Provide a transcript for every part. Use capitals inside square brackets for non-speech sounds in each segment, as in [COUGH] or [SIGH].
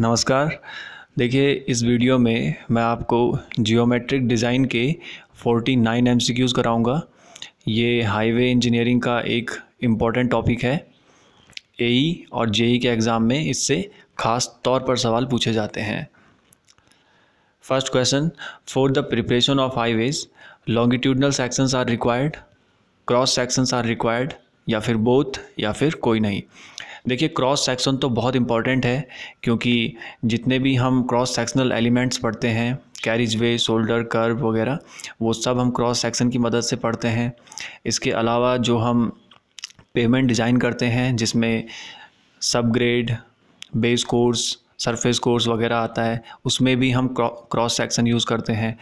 नमस्कार देखिए इस वीडियो में मैं आपको जियोमेट्रिक डिज़ाइन के 49 नाइन एम कराऊँगा ये हाईवे इंजीनियरिंग का एक इम्पॉर्टेंट टॉपिक है ए e और जेई e के एग्ज़ाम में इससे खास तौर पर सवाल पूछे जाते हैं first question for the preparation of highways longitudinal sections are required cross sections are required या फिर बोथ या फिर कोई नहीं देखिए क्रॉस सेक्शन तो बहुत इंपॉर्टेंट है क्योंकि जितने भी हम क्रॉस सेक्शनल एलिमेंट्स पढ़ते हैं कैरिज वे शोल्डर कर्व वगैरह वो सब हम क्रॉस सेक्शन की मदद से पढ़ते हैं इसके अलावा जो हम पेमेंट डिज़ाइन करते हैं जिसमें sub grade base course surface course वगैरह आता है उसमें भी हम क्रॉस सेक्शन यूज़ करते हैं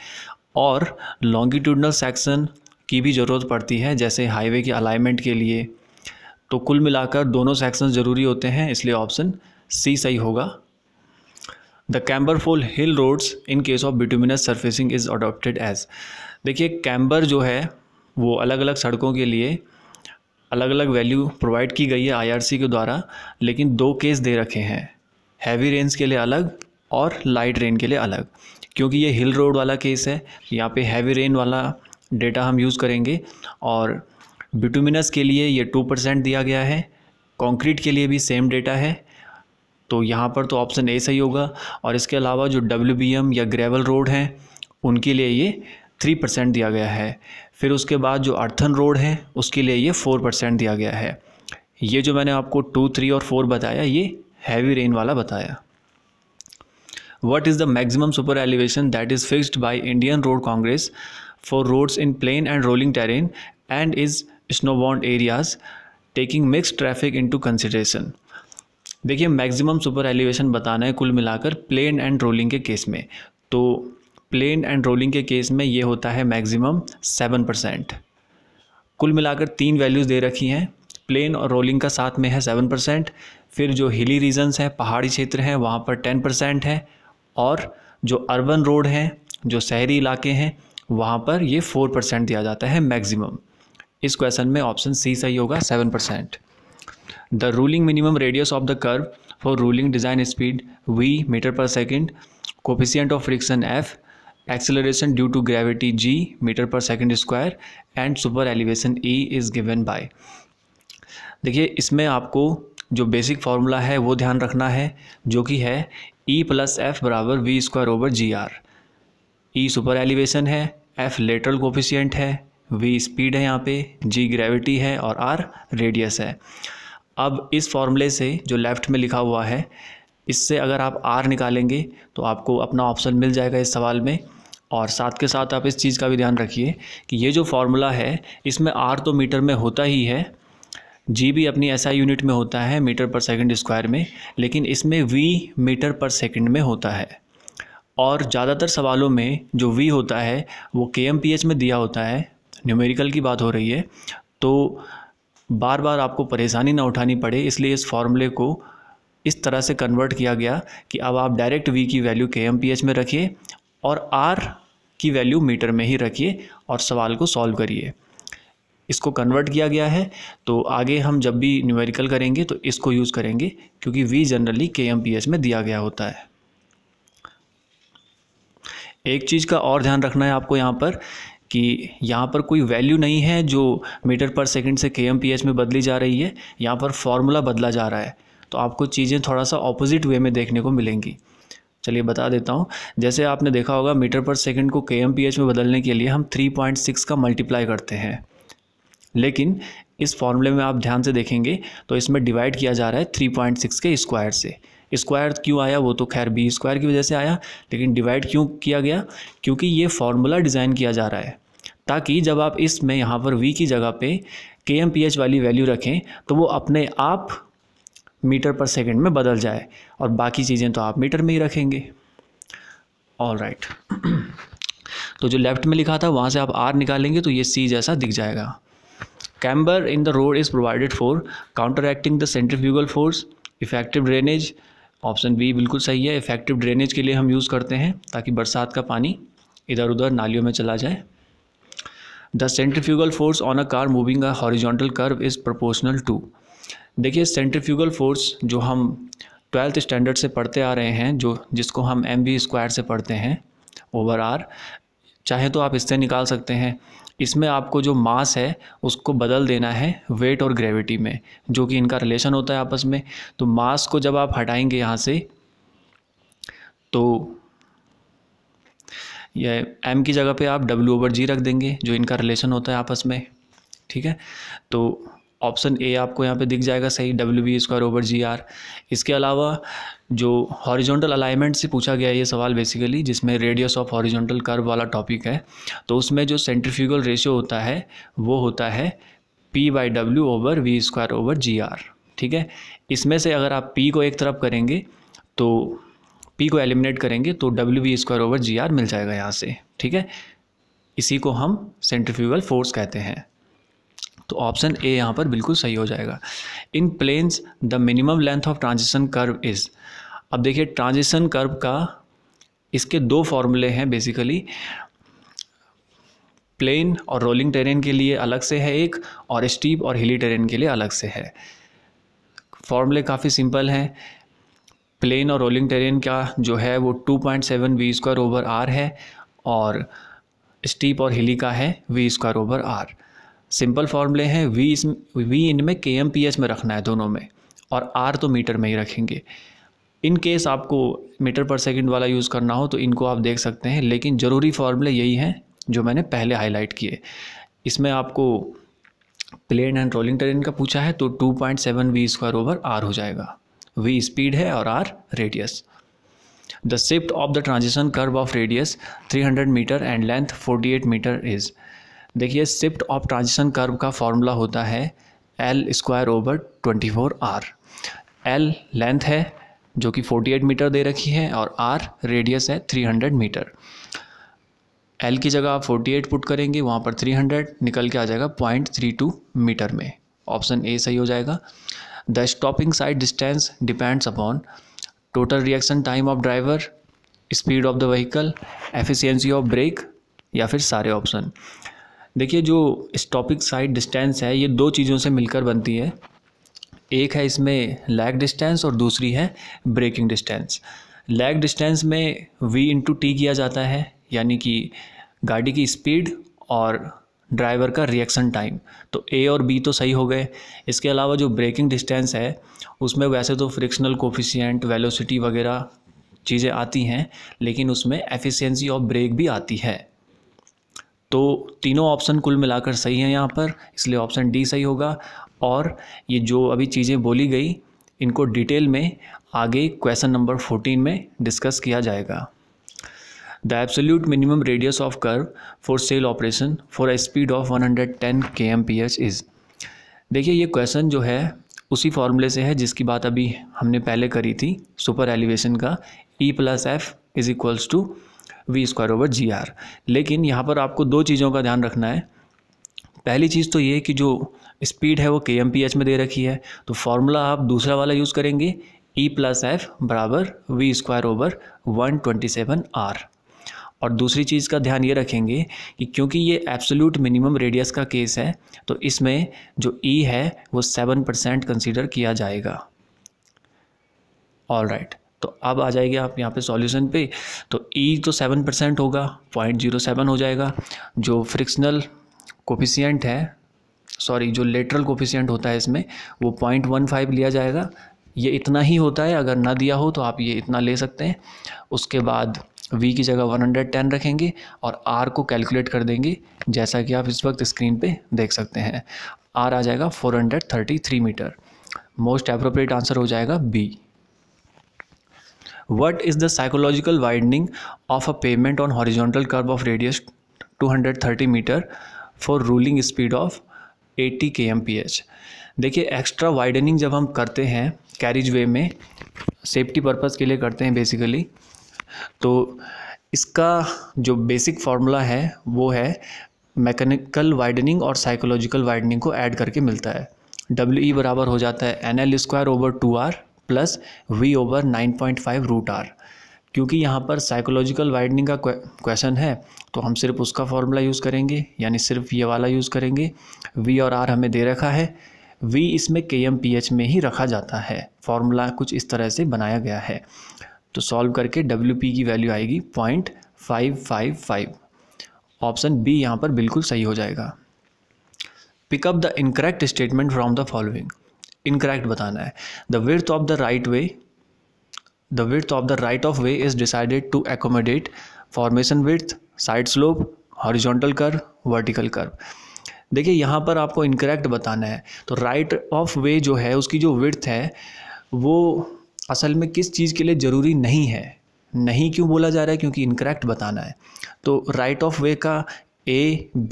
और लॉन्गिट्यूडनल सेक्शन की भी ज़रूरत पड़ती है जैसे हाईवे के अलाइनमेंट के लिए तो कुल मिलाकर दोनों सेक्शंस ज़रूरी होते हैं इसलिए ऑप्शन सी सही होगा the camber for hill roads in case of bituminous surfacing is adopted as देखिए कैम्बर जो है वो अलग अलग सड़कों के लिए अलग अलग वैल्यू प्रोवाइड की गई है आईआरसी के द्वारा लेकिन दो केस दे रखे हैं हैवी रेंज के लिए अलग और लाइट रेन के लिए अलग क्योंकि ये हिल रोड वाला केस है यहाँ पे हैवी रेन वाला डेटा हम यूज़ करेंगे और बिटुमिनस के लिए ये टू परसेंट दिया गया है कंक्रीट के लिए भी सेम डेटा है तो यहाँ पर तो ऑप्शन ए सही होगा और इसके अलावा जो डब्ल्यू या ग्रेवल रोड हैं उनके लिए ये थ्री परसेंट दिया गया है फिर उसके बाद जो अर्थन रोड है उसके लिए ये फोर परसेंट दिया गया है ये जो मैंने आपको टू थ्री और फोर बताया ये हैवी रेन वाला बताया what is the maximum super elevation that is fixed by Indian road congress for roads in plain and rolling terrain and is areas taking mix traffic in to consideration देखिए maximum super elevation बताना है कुल मिलाकर plain and rolling के case में तो plain and rolling के case में ये होता है मैक्सिमम सेवन परसेंट कुल मिलाकर तीन वैल्यूज़ दे रखी हैं प्लेन और रोलिंग का साथ में है सेवन परसेंट फिर जो हिली रीजन्स हैं पहाड़ी क्षेत्र हैं वहाँ पर टेन परसेंट है और जो अर्बन रोड हैं जो शहरी इलाके हैं वहाँ पर ये फोर परसेंट दिया जाता है मैक्सिमम इस क्वेश्चन में ऑप्शन सी सही होगा seven percent the ruling minimum radius of the curve for ruling design speed v metre per second coefficient of friction f acceleration due to gravity g metre per second square and super elevation e is given by देखिए इसमें आपको जो basic formula है वो ध्यान रखना है जो कि है ई प्लस एफ बराबर v square over g r e super elevation है एफ लेटरल कोफिशियंट है वी स्पीड है यहाँ पे जी ग्रेविटी है और आर रेडियस है अब इस फॉर्मूले से जो लेफ़्ट में लिखा हुआ है इससे अगर आप आर निकालेंगे तो आपको अपना ऑप्शन मिल जाएगा इस सवाल में और साथ के साथ आप इस चीज़ का भी ध्यान रखिए कि ये जो फार्मूला है इसमें आर तो मीटर में होता ही है जी भी अपनी ऐसा यूनिट में होता है मीटर पर सेकंड स्क्वायर में लेकिन इसमें वी मीटर पर सेकंड में होता है और ज़्यादातर सवालों में जो वी होता है वो के में दिया होता है न्यूमेरिकल की बात हो रही है तो बार बार आपको परेशानी ना उठानी पड़े इसलिए इस फार्मूले को इस तरह से कन्वर्ट किया गया कि अब आप डायरेक्ट वी की वैल्यू के एम पी एच में रखिए और आर की वैल्यू मीटर में ही रखिए और सवाल को सॉल्व करिए इसको कन्वर्ट किया गया है तो आगे हम जब भी न्यूमेरिकल करेंगे तो इसको यूज़ करेंगे क्योंकि v generally k M P H में दिया गया होता है एक चीज़ का और ध्यान रखना है आपको यहाँ पर कि यहाँ पर कोई वैल्यू नहीं है जो मीटर पर सेकंड से के एम पी एच में बदली जा रही है यहाँ पर फॉर्मूला बदला जा रहा है तो आपको चीज़ें थोड़ा सा ऑपोजिट वे में देखने को मिलेंगी चलिए बता देता हूँ जैसे आपने देखा होगा मीटर पर सेकंड को के एम पी एच में बदलने के लिए हम 3.6 का मल्टीप्लाई करते हैं लेकिन इस फॉर्मूले में आप ध्यान से देखेंगे तो इसमें डिवाइड किया जा रहा है 3.6 के स्क्वायर से स्क्वायर क्यों आया वो तो खैर बी स्क्वायर की वजह से आया लेकिन डिवाइड क्यों किया गया क्योंकि ये फार्मूला डिज़ाइन किया जा रहा है ताकि जब आप इसमें यहाँ पर वी की जगह पे के एम पी एच वाली वैल्यू रखें तो वो अपने आप मीटर पर सेकंड में बदल जाए और बाकी चीज़ें तो आप मीटर में ही रखेंगे ऑल राइट [CLEARS THROAT] तो जो लेफ़्ट में लिखा था वहाँ से आप आर निकालेंगे तो ये सी जैसा दिख जाएगा camber in the road is provided for counter acting the centrifugal force effective drainage option B बिल्कुल सही है इफेक्टिव ड्रेनेज के लिए हम यूज़ करते हैं ताकि बरसात का पानी इधर उधर नालियों में चला जाए the centrifugal force on a car moving a horizontal curve is proportional to देखिए सेंट्रीफ्यूगल फोर्स जो हम ट्वेल्थ स्टैंडर्ड से पढ़ते आ रहे हैं जो जिसको हम एम स्क्वायर से पढ़ते हैं ओवर आर चाहे तो आप इससे निकाल सकते हैं इसमें आपको जो मास है उसको बदल देना है वेट और ग्रेविटी में जो कि इनका रिलेशन होता है आपस में तो मास को जब आप हटाएंगे यहाँ से तो यह एम की जगह पे आप डब्ल्यू ओवर जी रख देंगे जो इनका रिलेशन होता है आपस में ठीक है तो ऑप्शन ए आपको यहाँ पे दिख जाएगा सही डब्ल्यू b square over g r इसके अलावा जो हॉरिजॉन्टल अलाइनमेंट से पूछा गया ये सवाल बेसिकली जिसमें रेडियस ऑफ हॉरिजॉन्टल कर्व वाला टॉपिक है तो उसमें जो सेंट्रीफ्यूगल रेशियो होता है वो होता है पी बाई डब्ल्यू over v square over g r ठीक है इसमें से अगर आप पी को एक तरफ करेंगे तो पी को एलिमिनेट करेंगे तो डब्ल्यू v square over g r मिल जाएगा यहाँ से ठीक है इसी को हम सेंट्रीफ्यूगल फोर्स कहते हैं तो ऑप्शन ए यहाँ पर बिल्कुल सही हो जाएगा in plains the minimum length of transition curve is अब देखिए ट्रांजिशन कर्व का इसके दो फॉर्मूले हैं बेसिकली प्लेन और रोलिंग टेरेन के लिए अलग से है एक और स्टीप और हिली टेरेन के लिए अलग से है फॉर्मूले काफ़ी सिंपल हैं प्लेन और रोलिंग टेरेन का जो है वो 2.7 point seven v square over r है और स्टीप और हिली का है v square over r simple फॉर्मूले हैं वी इस वी इनमें के एम पी एच में रखना है दोनों में और आर तो मीटर में ही रखेंगे इन केस आपको मीटर पर सेकंड वाला यूज़ करना हो तो इनको आप देख सकते हैं लेकिन ज़रूरी फार्मूले यही हैं जो मैंने पहले हाईलाइट किए इसमें आपको प्लेन एंड रोलिंग ट्रेन का पूछा है तो two point seven v square over r हो जाएगा वी स्पीड है और r radius the shift of the transition curve of radius 300 metre and length 48 metre is देखिए सिफ्ट ऑफ ट्रांजिशन कर्व का फॉर्मूला होता है l square over twenty four r l length है जो कि 48 मीटर दे रखी है और आर रेडियस है 300 मीटर एल की जगह आप 48 पुट करेंगे वहाँ पर 300 निकल के आ जाएगा टू मीटर में ऑप्शन ए सही हो जाएगा the stopping sight distance depends upon total reaction time of driver speed of the vehicle efficiency of brake या फिर सारे ऑप्शन देखिए जो स्टॉपिक साइड डिस्टेंस है ये दो चीज़ों से मिलकर बनती है एक है इसमें लैग डिस्टेंस और दूसरी है ब्रेकिंग डिस्टेंस लैग डिस्टेंस में v इंटू टी किया जाता है यानी कि गाड़ी की स्पीड और ड्राइवर का रिएक्शन टाइम तो ए और बी तो सही हो गए इसके अलावा जो ब्रेकिंग डिस्टेंस है उसमें वैसे तो फ्रिक्शनल कोफिशियंट वेलोसिटी वगैरह चीज़ें आती हैं लेकिन उसमें एफिशिएंसी ऑफ ब्रेक भी आती है तो तीनों ऑप्शन कुल मिलाकर सही हैं यहाँ पर इसलिए ऑप्शन डी सही होगा और ये जो अभी चीज़ें बोली गई इनको डिटेल में आगे क्वेश्चन नंबर फोर्टीन में डिस्कस किया जाएगा the absolute minimum radius of curve for sell operation for a speed of 110 k M P H is देखिए ये क्वेश्चन जो है उसी फॉर्मूले से है जिसकी बात अभी हमने पहले करी थी सुपर एलिवेशन का e plus f is equals to v square over g r लेकिन यहाँ पर आपको दो चीज़ों का ध्यान रखना है पहली चीज़ तो ये कि जो स्पीड है वो के एम पी एच में दे रखी है तो फार्मूला आप दूसरा वाला यूज़ करेंगे ई प्लस एफ बराबर v square over one twenty seven r और दूसरी चीज़ का ध्यान ये रखेंगे कि क्योंकि ये एब्सोल्यूट मिनिमम रेडियस का केस है तो इसमें जो ई e है वो सेवन परसेंट कंसिडर किया जाएगा ऑल राइट right. तो अब आ जाएगी आप यहाँ पे सॉल्यूशन पे तो ई e तो सेवन परसेंट होगा पॉइंट जीरो सेवन हो जाएगा जो फ्रिक्शनल कोफिशियंट है सॉरी जो लेटरल कोफिशियंट होता है इसमें वो पॉइंट वन फाइव लिया जाएगा ये इतना ही होता है अगर ना दिया हो तो आप ये इतना ले सकते हैं उसके बाद वी की जगह वन हंड्रेड टेन रखेंगे और आर को कैलकुलेट कर देंगे जैसा कि आप इस वक्त स्क्रीन पे देख सकते हैं आर आ जाएगा four hundred thirty three metre most appropriate answer हो जाएगा B what is the psychological widening of a pavement on horizontal curve of radius 230 metre for ruling speed of 80 H देखिए एक्स्ट्रा वाइडनिंग जब हम करते हैं carriage वे में safety purpose के लिए करते हैं बेसिकली तो इसका जो बेसिक फार्मूला है वो है मैकेनिकल वाइडनिंग और साइकोलॉजिकल वाइडनिंग को ऐड करके मिलता है डब्ल्यू ई e बराबर हो जाता है N L square over two R plus V over nine point five root R क्योंकि यहाँ पर साइकोलॉजिकल वाइडनिंग का क्वेश्चन है तो हम सिर्फ उसका फॉर्मूला यूज़ करेंगे यानी सिर्फ ये वाला यूज़ करेंगे वी और आर हमें दे रखा है वी इसमें के एम पी एच में ही रखा जाता है फॉर्मूला कुछ इस तरह से बनाया गया है तो सॉल्व करके डब्ल्यू पी की वैल्यू आएगी point five five five option B यहाँ पर बिल्कुल सही हो जाएगा pick up the incorrect statement from the following incorrect बताना है the width of the right way the width of the right of way is decided to accommodate formation width side slope horizontal कर vertical कर देखिए यहाँ पर आपको incorrect बताना है तो राइट ऑफ वे जो है उसकी जो विर्थ है वो असल में किस चीज़ के लिए ज़रूरी नहीं है नहीं क्यों बोला जा रहा है क्योंकि इनकरेक्ट बताना है तो राइट ऑफ वे का ए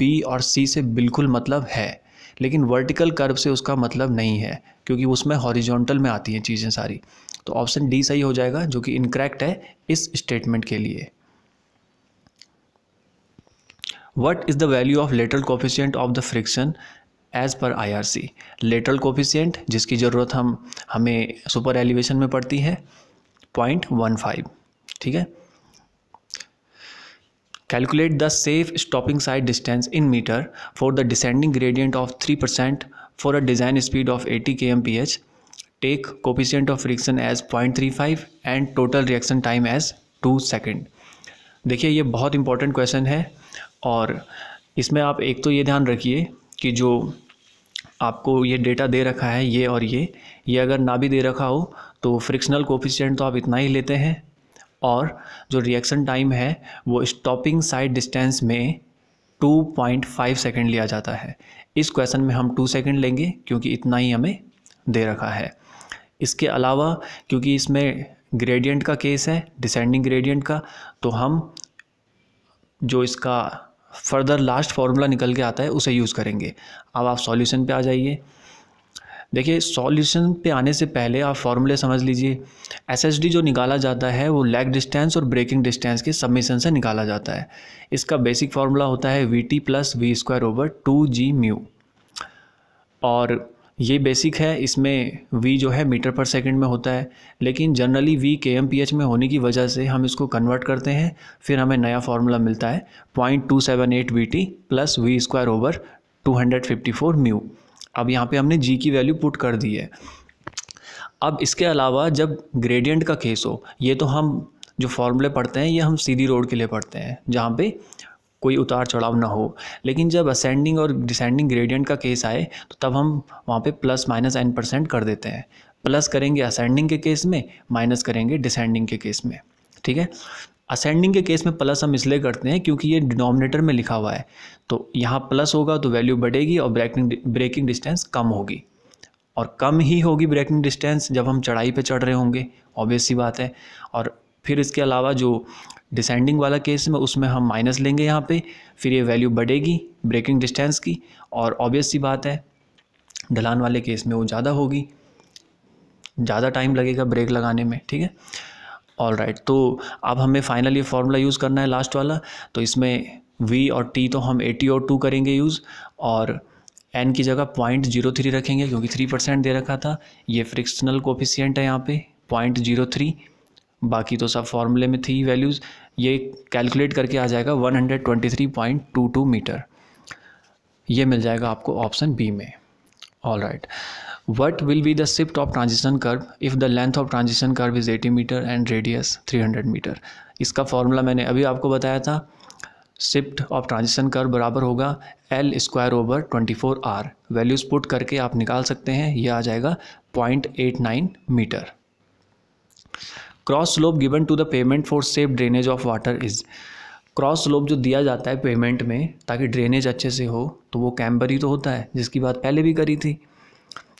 बी और सी से बिल्कुल मतलब है लेकिन वर्टिकल कर्व से उसका मतलब नहीं है क्योंकि उसमें हॉरिजॉन्टल में आती हैं चीज़ें सारी तो ऑप्शन डी सही हो जाएगा जो कि इनकरेक्ट है इस स्टेटमेंट के लिए what is the value of lateral coefficient of the friction as पर I R C lateral coefficient जिसकी ज़रूरत हम हमें सुपर एलिवेशन में पड़ती है पॉइंट वन फाइव ठीक है Calculate the safe stopping side distance in meter for the descending gradient of 3% for a design speed of 80 kmph. Take coefficient of friction as 0.35 and total reaction time as 2 second. देखिए ये बहुत important question है और इसमें आप एक तो ये ध्यान रखिए कि जो आपको ये डेटा दे रखा है ये और ये ये अगर ना भी दे रखा हो तो फ्रिक्शनल कोफिशियंट तो आप इतना ही लेते हैं और जो रिएक्शन टाइम है वो स्टॉपिंग साइड डिस्टेंस में 2.5 सेकेंड लिया जाता है इस क्वेश्चन में हम 2 सेकेंड लेंगे क्योंकि इतना ही हमें दे रखा है इसके अलावा क्योंकि इसमें ग्रेडियंट का केस है डिसेंडिंग ग्रेडियंट का तो हम जो इसका फर्दर लास्ट फार्मूला निकल के आता है उसे यूज़ करेंगे अब आप सॉल्यूशन पे आ जाइए देखिए सॉल्यूशन पे आने से पहले आप फॉर्मूले समझ लीजिए एसएसडी जो निकाला जाता है वो लेग डिस्टेंस और ब्रेकिंग डिस्टेंस के सबमिशन से निकाला जाता है इसका बेसिक फार्मूला होता है V T plus V square over two G mu और ये बेसिक है इसमें वी जो है मीटर पर सेकंड में होता है लेकिन generally V K M P H में होने की वजह से हम इसको कन्वर्ट करते हैं फिर हमें नया फार्मूला मिलता है point two seven eight V T plus V square over two hundred fifty four mu अब यहाँ पे हमने जी की वैल्यू पुट कर दी है अब इसके अलावा जब ग्रेडियंट का केस हो ये तो हम जो फॉर्मूले पढ़ते हैं ये हम सीधी रोड के लिए पढ़ते हैं जहाँ पे कोई उतार चढ़ाव ना हो लेकिन जब असेंडिंग और डिसेंडिंग ग्रेडियंट का केस आए तो तब हम वहाँ पे प्लस माइनस एन परसेंट कर देते हैं प्लस करेंगे असेंडिंग के केस में माइनस करेंगे डिसेंडिंग के केस में ठीक है असेंडिंग के केस में प्लस हम इसलिए करते हैं क्योंकि ये डिनोमिनेटर में लिखा हुआ है तो यहाँ प्लस होगा तो वैल्यू बढ़ेगी और ब्रेकिंग ब्रेकिंग डिस्टेंस कम होगी और कम ही होगी ब्रेकिंग डिस्टेंस जब हम चढ़ाई पे चढ़ रहे होंगे ऑब्वियस सी बात है और फिर इसके अलावा जो डिसेंडिंग वाला केस में उसमें हम माइनस लेंगे यहाँ पे फिर ये वैल्यू बढ़ेगी ब्रेकिंग डिस्टेंस की और ऑब्वियस सी बात है ढलान वाले केस में वो ज़्यादा होगी ज़्यादा टाइम लगेगा ब्रेक लगाने में ठीक है ऑल राइट तो अब हमें फाइनली फार्मूला यूज़ करना है लास्ट वाला तो इसमें वी और टी तो हम ए टी और टू करेंगे यूज़ और एन की जगह पॉइंट जीरो थ्री रखेंगे क्योंकि थ्री परसेंट दे रखा था ये फ्रिक्शनल कोफिशियंट है यहाँ पे पॉइंट जीरो थ्री बाकी तो सब फॉर्मूले में थी वैल्यूज़ ये कैलकुलेट करके आ जाएगा one hundred twenty three point two two metre ये मिल जाएगा आपको ऑप्शन बी में all right what will be the shift of transition curve if the length of transition curve is eighty metre and radius three hundred metre इसका formula मैंने अभी आपको बताया था शिफ्ट ऑफ ट्रांजिशन कर्व बराबर होगा L square over twenty four R values put करके आप निकाल सकते हैं यह आ जाएगा point eight nine metre cross slope given to the pavement for safe drainage of water is cross slope जो दिया जाता है पेमेंट में ताकि ड्रेनेज अच्छे से हो तो वो कैम्बर ही तो होता है जिसकी बात पहले भी करी थी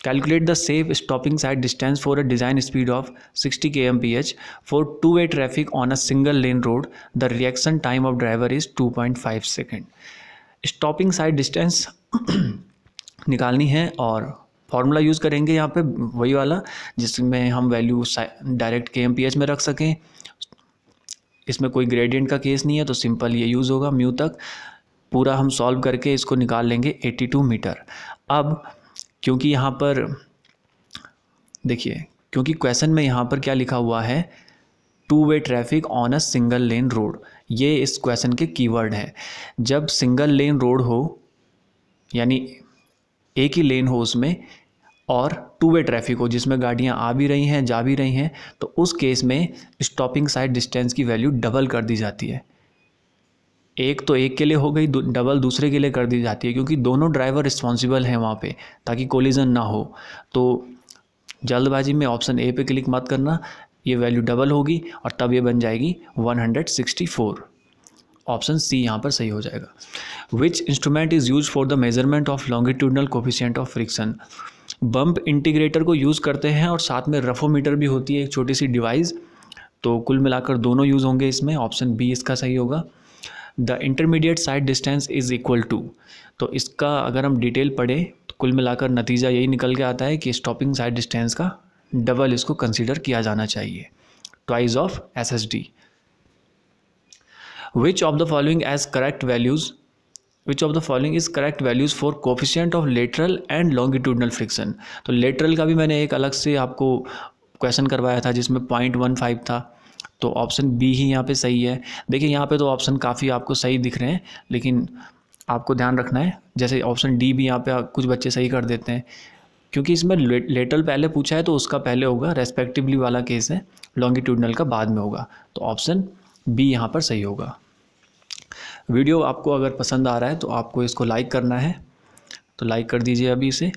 calculate the safe stopping sight distance for a design speed of 60 K M P H for two way traffic on a single lane road the reaction time of driver is two point five second stopping sight distance निकालनी है और formula use करेंगे यहाँ पे वही वाला जिसमें हम value direct K M P H में रख सकें इसमें कोई ग्रेडियंट का केस नहीं है तो सिंपल ये यूज़ होगा म्यू तक पूरा हम सॉल्व करके इसको निकाल लेंगे 82 मीटर अब क्योंकि यहाँ पर देखिए क्योंकि क्वेश्चन में यहाँ पर क्या लिखा हुआ है two way traffic on a single lane road ये इस क्वेश्चन के कीवर्ड हैं जब सिंगल लेन रोड हो यानी एक ही लेन हो उसमें और टू वे ट्रैफिक हो जिसमें गाड़ियाँ आ भी रही हैं जा भी रही हैं तो उस केस में स्टॉपिंग साइड डिस्टेंस की वैल्यू डबल कर दी जाती है एक तो एक के लिए हो गई डबल दूसरे के लिए कर दी जाती है क्योंकि दोनों ड्राइवर रिस्पॉन्सिबल हैं वहाँ पे ताकि कोलिजन ना हो तो जल्दबाजी में ऑप्शन ए पे क्लिक मत करना ये वैल्यू डबल होगी और तब ये बन जाएगी 164 ऑप्शन सी यहाँ पर सही हो जाएगा which instrument is use for the measurement of longitudinal coefficient of friction bump integrator को यूज़ करते हैं और साथ में रफोमीटर भी होती है एक छोटी सी डिवाइस तो कुल मिलाकर दोनों यूज़ होंगे इसमें ऑप्शन बी इसका सही होगा the intermediate sight distance is equal to तो इसका अगर हम डिटेल पढ़ें तो कुल मिलाकर नतीजा यही निकल के आता है कि स्टॉपिंग साइड डिस्टेंस का डबल इसको कंसिडर किया जाना चाहिए twice of S S D which of the following as correct values which of the following is correct values for coefficient of lateral and longitudinal friction तो lateral का भी मैंने एक अलग से आपको क्वेश्चन करवाया था जिसमें पॉइंट वन फाइव था तो ऑप्शन बी ही यहाँ पे सही है देखिए यहाँ पे तो ऑप्शन काफ़ी आपको सही दिख रहे हैं लेकिन आपको ध्यान रखना है जैसे ऑप्शन डी भी यहाँ पे कुछ बच्चे सही कर देते हैं क्योंकि इसमें लेटरल पहले पूछा है तो उसका पहले होगा रेस्पेक्टिवली वाला केस है लॉन्गिट्यूडनल का बाद में होगा तो ऑप्शन बी यहाँ पर सही होगा वीडियो आपको अगर पसंद आ रहा है तो आपको इसको लाइक करना है तो लाइक कर दीजिए अभी इसे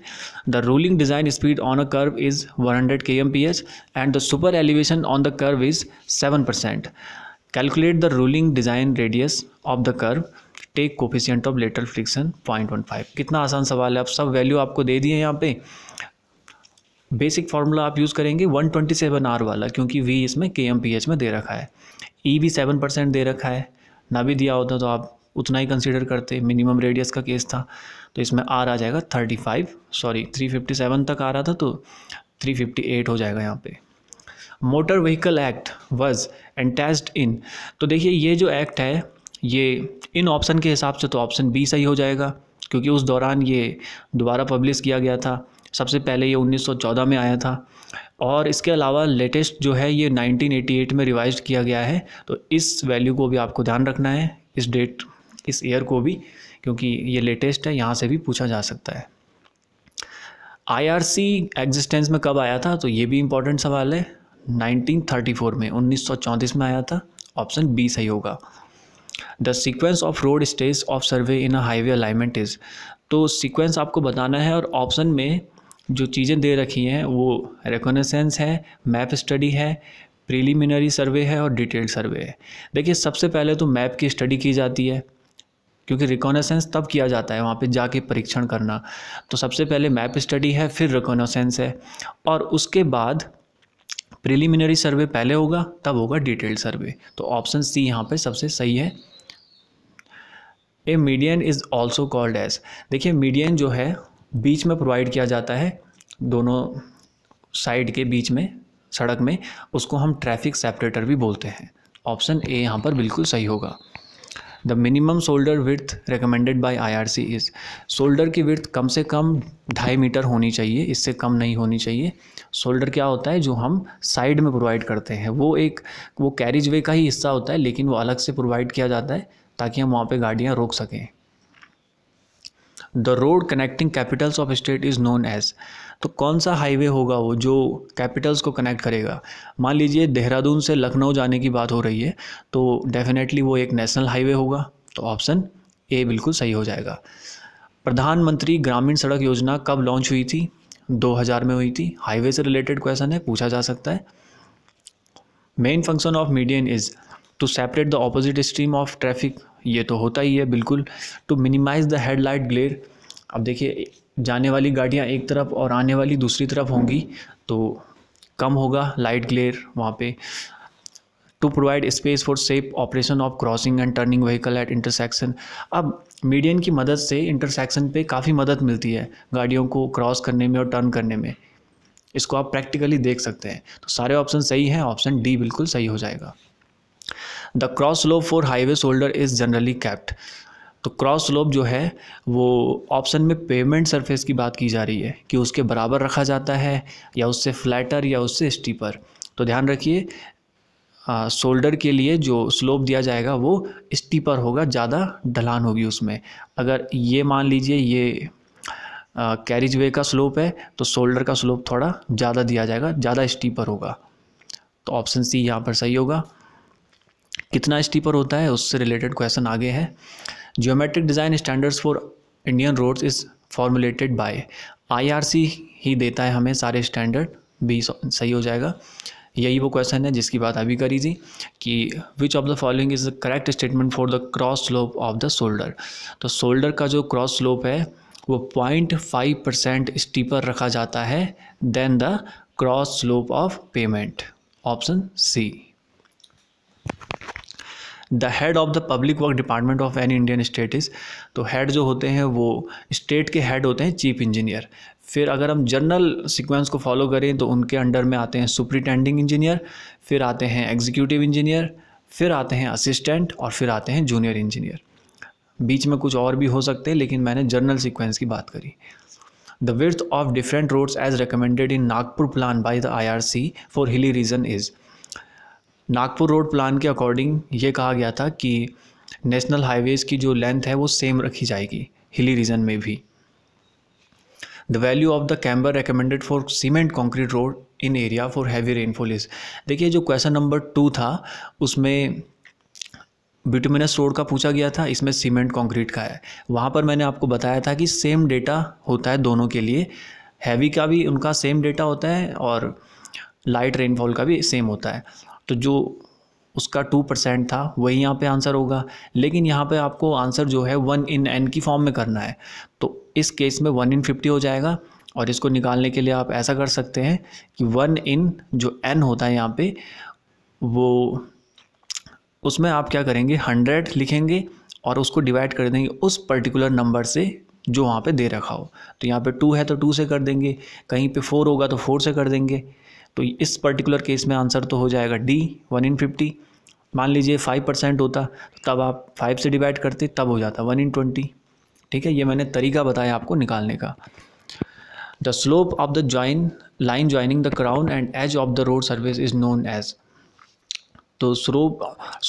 the ruling design speed on a curve is 100 hundred K M P H and the super elevation on the curve is seven percent calculate the ruling design radius of the curve take coefficient of lateral friction point one five कितना आसान सवाल है आप सब value आपको दे दिए यहाँ पे बेसिक फार्मूला आप यूज़ करेंगे वन ट्वेंटी सेवन आर वाला क्योंकि वी इसमें के एम पी एच में दे रखा है ई e भी सेवन परसेंट दे रखा है ना भी दिया होता तो आप उतना ही कंसिडर करते मिनिमम रेडियस का केस था तो इसमें आर आ जाएगा thirty five sorry three fifty seven तक आ रहा था तो थ्री फिफ्टी एट हो जाएगा यहाँ पे motor vehicle act was enacted in तो देखिए ये जो एक्ट है ये इन ऑप्शन के हिसाब से तो ऑप्शन बी सही हो जाएगा क्योंकि उस दौरान ये दोबारा पब्लिश किया गया था सबसे पहले ये 1914 में आया था और इसके अलावा लेटेस्ट जो है ये 1988 में रिवाइज किया गया है तो इस वैल्यू को भी आपको ध्यान रखना है इस डेट इस ईयर को भी क्योंकि ये लेटेस्ट है यहाँ से भी पूछा जा सकता है आईआरसी एग्जिस्टेंस में कब आया था तो ये भी इम्पोर्टेंट सवाल है 1934 में 1934 में आया था ऑप्शन बी सही होगा the sequence of road stage of survey in a highway alignment is तो सीक्वेंस आपको बताना है और ऑप्शन में जो चीज़ें दे रखी हैं वो रेकोनेसेंस है मैप स्टडी है प्रीलिमिनरी सर्वे है और डिटेल्ड सर्वे है देखिए सबसे पहले तो मैप की स्टडी की जाती है क्योंकि रिकोनासेंस तब किया जाता है वहाँ पे जाके परीक्षण करना तो सबसे पहले मैप स्टडी है फिर रिकोनासेंस है और उसके बाद प्रिलिमिनरी सर्वे पहले होगा तब होगा डिटेल्ड सर्वे तो ऑप्शन सी यहाँ पे सबसे सही है A median is also called as देखिए मीडियन जो है बीच में प्रोवाइड किया जाता है दोनों साइड के बीच में सड़क में उसको हम ट्रैफिक सेपरेटर भी बोलते हैं ऑप्शन ए यहाँ पर बिल्कुल सही होगा the minimum shoulder width recommended by I R C is shoulder की विर्थ कम से कम ढाई मीटर होनी चाहिए इससे कम नहीं होनी चाहिए शोल्डर क्या होता है जो हम साइड में प्रोवाइड करते हैं वो एक वो कैरिज वे का ही हिस्सा होता है लेकिन वो अलग से प्रोवाइड किया जाता है ताकि हम वहाँ पे गाड़ियाँ रोक सकें the road connecting capitals of state is known as तो कौन सा हाईवे होगा वो जो कैपिटल्स को कनेक्ट करेगा मान लीजिए देहरादून से लखनऊ जाने की बात हो रही है तो डेफिनेटली वो एक नेशनल हाईवे होगा तो ऑप्शन ए बिल्कुल सही हो जाएगा प्रधानमंत्री ग्रामीण सड़क योजना कब लॉन्च हुई थी 2000 में हुई थी हाईवे से रिलेटेड क्वेश्चन है पूछा जा सकता है main function of median is to separate the opposite stream of traffic ये तो होता ही है बिल्कुल to minimise the headlight glare अब देखिए जाने वाली गाड़ियाँ एक तरफ और आने वाली दूसरी तरफ होंगी तो कम होगा लाइट ग्लेयर वहाँ पे to provide space for safe operation of crossing and turning vehicle at intersection अब मीडियन की मदद से इंटरसेक्शन पे काफ़ी मदद मिलती है गाड़ियों को क्रॉस करने में और टर्न करने में इसको आप प्रैक्टिकली देख सकते हैं तो सारे ऑप्शन सही हैं ऑप्शन डी बिल्कुल सही हो जाएगा the cross slope for highway shoulder is generally kept तो क्रॉस लोब जो है वो ऑप्शन में पेमेंट सरफेस की बात की जा रही है कि उसके बराबर रखा जाता है या उससे फ्लैटर या उससे स्टीपर तो ध्यान रखिए शोल्डर के लिए जो स्लोप दिया जाएगा वो स्टीपर होगा ज़्यादा ढलान होगी उसमें अगर ये मान लीजिए ये कैरिज वे का स्लोप है तो शोल्डर का स्लोप थोड़ा ज़्यादा दिया जाएगा ज़्यादा स्टीपर होगा तो ऑप्शन सी यहाँ पर सही होगा कितना स्टीपर होता है उससे रिलेटेड क्वेश्चन आगे है geometric design standards for Indian roads is formulated by IRC ही देता है हमें सारे स्टैंडर्ड भी सही हो जाएगा यही वो क्वेश्चन है जिसकी बात अभी करी थी कि which of the following is the correct statement for the cross slope of the shoulder तो शोल्डर का जो क्रॉस स्लोप है वो पॉइंट फाइव परसेंट स्टीपर रखा जाता है then the cross slope of pavement option C the head of the public work department of any Indian state is तो head जो होते हैं वो स्टेट के हेड होते हैं चीफ इंजीनियर फिर अगर हम जनरल सीक्वेंस को फॉलो करें तो उनके अंडर में आते हैं सुप्रिटेंडिंग इंजीनियर फिर आते हैं एग्जीक्यूटिव इंजीनियर फिर आते हैं असिस्टेंट और फिर आते हैं जूनियर इंजीनियर बीच में कुछ और भी हो सकते हैं लेकिन मैंने जर्नल सीक्वेंस की बात करी the width of different roads as recommended in Nagpur plan by the I R C for hilly region is Nagpur road plan के अकॉर्डिंग ये कहा गया था कि नेशनल हाईवेज़ की जो लेंथ है वो सेम रखी जाएगी हिली रीजन में भी the value of the camber recommended for cement concrete road in area for heavy rainfall is देखिए जो क्वेश्चन नंबर टू था उसमें ब्यूटमिनस रोड का पूछा गया था इसमें सीमेंट कॉन्क्रीट का है वहाँ पर मैंने आपको बताया था कि सेम डेटा होता है दोनों के लिए हैवी का भी उनका सेम डेटा होता है और लाइट रेनफॉल का भी सेम होता है तो जो उसका टू परसेंट था वही यहाँ पे आंसर होगा लेकिन यहाँ पे आपको आंसर जो है वन इन एन की फॉर्म में करना है तो इस केस में वन इन फिफ्टी हो जाएगा और इसको निकालने के लिए आप ऐसा कर सकते हैं कि वन इन जो एन होता है यहाँ पे वो उसमें आप क्या करेंगे हंड्रेड लिखेंगे और उसको डिवाइड कर देंगे उस पर्टिकुलर नंबर से जो वहाँ पे दे रखा हो तो यहाँ पे टू है तो टू से कर देंगे कहीं पे फोर होगा तो फोर से कर देंगे तो इस पर्टिकुलर केस में आंसर तो हो जाएगा डी वन इन फिफ्टी मान लीजिए फाइव परसेंट होता तो तब आप फाइव से डिवाइड करते तब हो जाता वन इन ट्वेंटी ठीक है ये मैंने तरीका बताया आपको निकालने का the slope of the join line joining the crown and edge of the road surface is known as तो स्लोप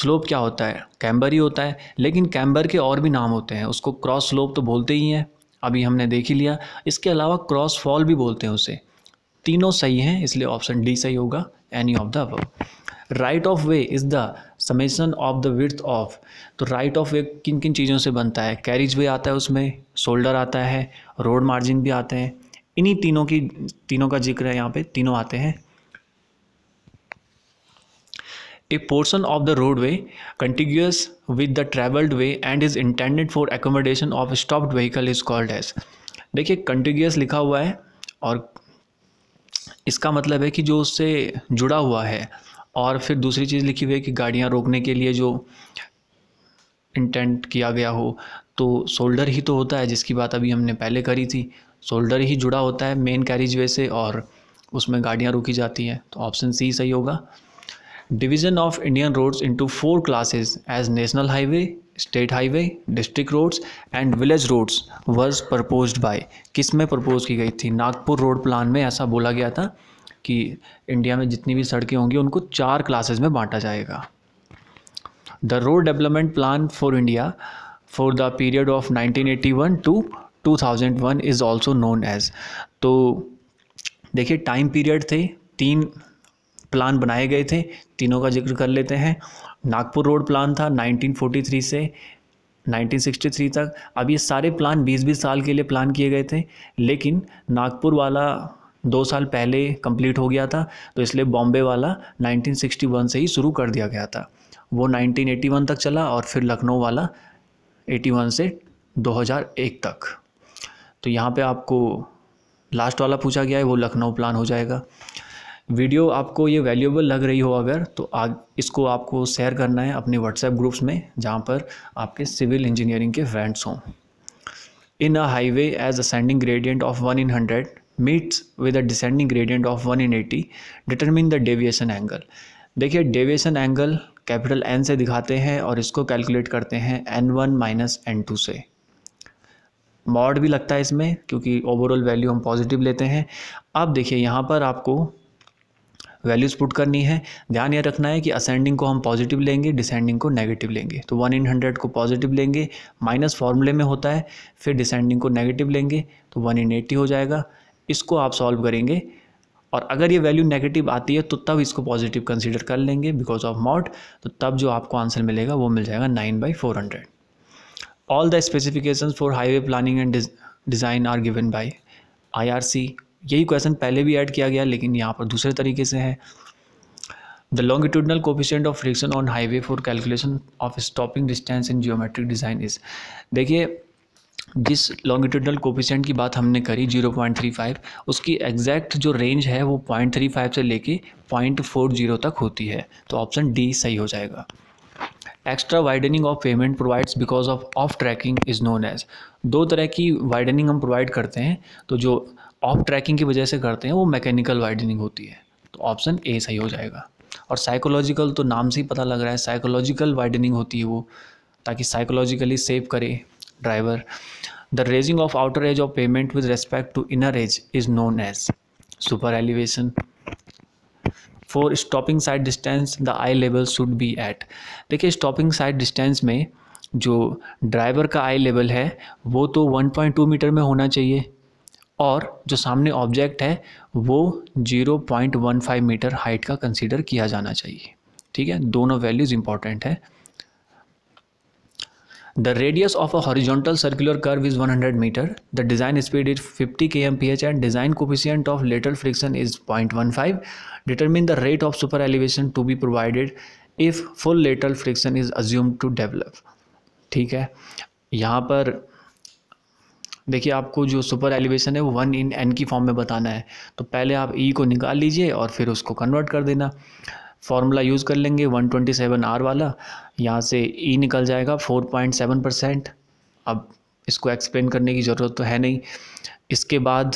स्लोप क्या होता है कैम्बर ही होता है लेकिन कैम्बर के और भी नाम होते हैं उसको क्रॉस स्लोप तो बोलते ही हैं अभी हमने देख ही लिया इसके अलावा क्रॉस फॉल भी बोलते हैं उसे तीनों सही हैं इसलिए ऑप्शन डी सही होगा एनी ऑफ द अब right of way is the summation of the width of तो राइट ऑफ वे किन किन चीज़ों से बनता है कैरिज वे आता है उसमें शोल्डर आता है रोड मार्जिन भी आते हैं इन्हीं तीनों की तीनों का जिक्र है यहाँ पे तीनों आते हैं A portion of the road way contiguous with the travelled way and is intended for accommodation of stopped vehicle is called as देखिए कंटिग्यूस लिखा हुआ है और इसका मतलब है कि जो उससे जुड़ा हुआ है और फिर दूसरी चीज़ लिखी हुई है कि गाड़ियाँ रोकने के लिए जो इंटेंट किया गया हो तो शोल्डर ही तो होता है जिसकी बात अभी हमने पहले करी थी शोल्डर ही जुड़ा होता है मेन कैरिज वे से और उसमें गाड़ियाँ रोकी जाती हैं तो ऑप्शन सी सही होगा division of Indian roads into four classes as national highway state highway district roads and village roads were proposed by किस में प्रपोज की गई थी नागपुर रोड प्लान में ऐसा बोला गया था कि इंडिया में जितनी भी सड़कें होंगी उनको चार क्लासेस में बांटा जाएगा the road development plan for India for the period of 1981 to 2001 is also known as तो देखिए टाइम पीरियड थे तीन प्लान बनाए गए थे तीनों का जिक्र कर लेते हैं नागपुर रोड प्लान था 1943 से 1963 तक अब ये सारे प्लान 20-20 साल के लिए प्लान किए गए थे लेकिन नागपुर वाला दो साल पहले कंप्लीट हो गया था तो इसलिए बॉम्बे वाला 1961 से ही शुरू कर दिया गया था वो 1981 तक चला और फिर लखनऊ वाला 81 से 2001 तक तो यहाँ पे आपको लास्ट वाला पूछा गया है वो लखनऊ प्लान हो जाएगा वीडियो आपको ये वैल्यूएबल लग रही हो अगर तो आग इसको आपको शेयर करना है अपने व्हाट्सएप ग्रुप्स में जहाँ पर आपके सिविल इंजीनियरिंग के फ्रेंड्स हों in a highway as ascending gradient of one in hundred meets with a descending gradient of one in eighty determine the deviation angle देखिए डेविएशन एंगल कैपिटल एन से दिखाते हैं और इसको कैलकुलेट करते हैं N one minus N two से mod भी लगता है इसमें क्योंकि ओवरऑल वैल्यू हम पॉजिटिव लेते हैं अब देखिए यहाँ पर आपको वैल्यूज़ पुट करनी है ध्यान ये रखना है कि असेंडिंग को हम पॉजिटिव लेंगे डिसेंडिंग को नेगेटिव लेंगे तो वन इन हंड्रेड को पॉजिटिव लेंगे माइनस फॉर्मूले में होता है फिर डिसेंडिंग को नेगेटिव लेंगे तो वन इन एट्टी हो जाएगा इसको आप सॉल्व करेंगे और अगर ये वैल्यू नेगेटिव आती है तो तब इसको पॉजिटिव कंसिडर कर लेंगे बिकॉज ऑफ मॉट तो तब जो आपको आंसर मिलेगा वो मिल जाएगा nine by four hundred all the specification for highway planning and design are given by I R C यही क्वेश्चन पहले भी ऐड किया गया लेकिन यहाँ पर दूसरे तरीके से है the longitudinal coefficient of friction on highway for calculation of stopping distance in geometric design is देखिए जिस लॉन्गिट्यूडनल कोफिशियंट की बात हमने करी 0.35 उसकी एग्जैक्ट जो रेंज है वो 0.35 से लेके 0.40 तक होती है तो ऑप्शन डी सही हो जाएगा extra widening of pavement provides because of off tracking is known as दो तरह की वाइडनिंग हम प्रोवाइड करते हैं तो जो ऑफ ट्रैकिंग की वजह से करते हैं वो मैकेनिकल वाइडनिंग होती है तो ऑप्शन ए सही हो जाएगा और साइकोलॉजिकल तो नाम से ही पता लग रहा है साइकोलॉजिकल वाइडनिंग होती है वो ताकि साइकोलॉजिकली सेव करे driver the raising of outer edge of pavement with respect to inner edge is known as super elevation for stopping sight distance the eye level should be at देखिए stopping sight distance में जो driver का आई level है वो तो 1.2 metre में होना चाहिए और जो सामने ऑब्जेक्ट है वो 0.15 मीटर हाइट का कंसीडर किया जाना चाहिए ठीक है दोनों वैल्यूज इंपॉर्टेंट है the radius of a horizontal circular curve is 100 metre the design speed is 50 K M P H and design coefficient of lateral friction is 0.15 determine the rate of super elevation to be provided if full lateral friction is assume to develop ठीक है यहाँ पर देखिए आपको जो super elevation है वो one in N की फॉर्म में बताना है तो पहले आप ई e को निकाल लीजिए और फिर उसको कन्वर्ट कर देना फॉर्मूला यूज़ कर लेंगे वन ट्वेंटी सेवन आर वाला यहाँ से ई e निकल जाएगा फोर पॉइंट सेवन परसेंट अब इसको एक्सप्लेन करने की ज़रूरत तो है नहीं इसके बाद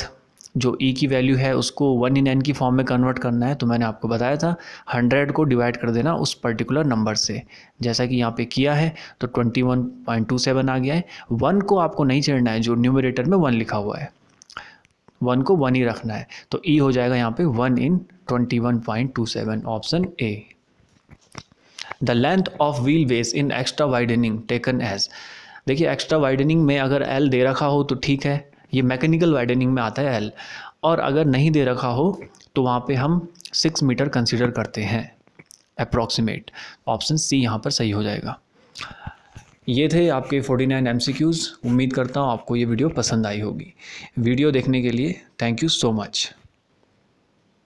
जो ई e की वैल्यू है उसको वन इन एन की फॉर्म में कन्वर्ट करना है तो मैंने आपको बताया था हंड्रेड को डिवाइड कर देना उस पर्टिकुलर नंबर से जैसा कि यहाँ पे किया है तो twenty one point two seven आ गया है वन को आपको नहीं छेड़ना है जो न्यूमिनेटर में वन लिखा हुआ है वन को वन ही रखना है तो ई e हो जाएगा यहाँ पे one in twenty one point two seven option A the length of wheel base in extra widening taken as देखिए एक्स्ट्रा वाइडनिंग में अगर एल दे रखा हो तो ठीक है ये मैकेनिकल वाइडनिंग में आता है एल और अगर नहीं दे रखा हो तो वहाँ पे हम सिक्स मीटर कंसिडर करते हैं अप्रॉक्सीमेट ऑप्शन सी यहाँ पर सही हो जाएगा ये थे आपके 49 नाइन एम सी क्यूज़ उम्मीद करता हूँ आपको ये वीडियो पसंद आई होगी वीडियो देखने के लिए थैंक यू सो मच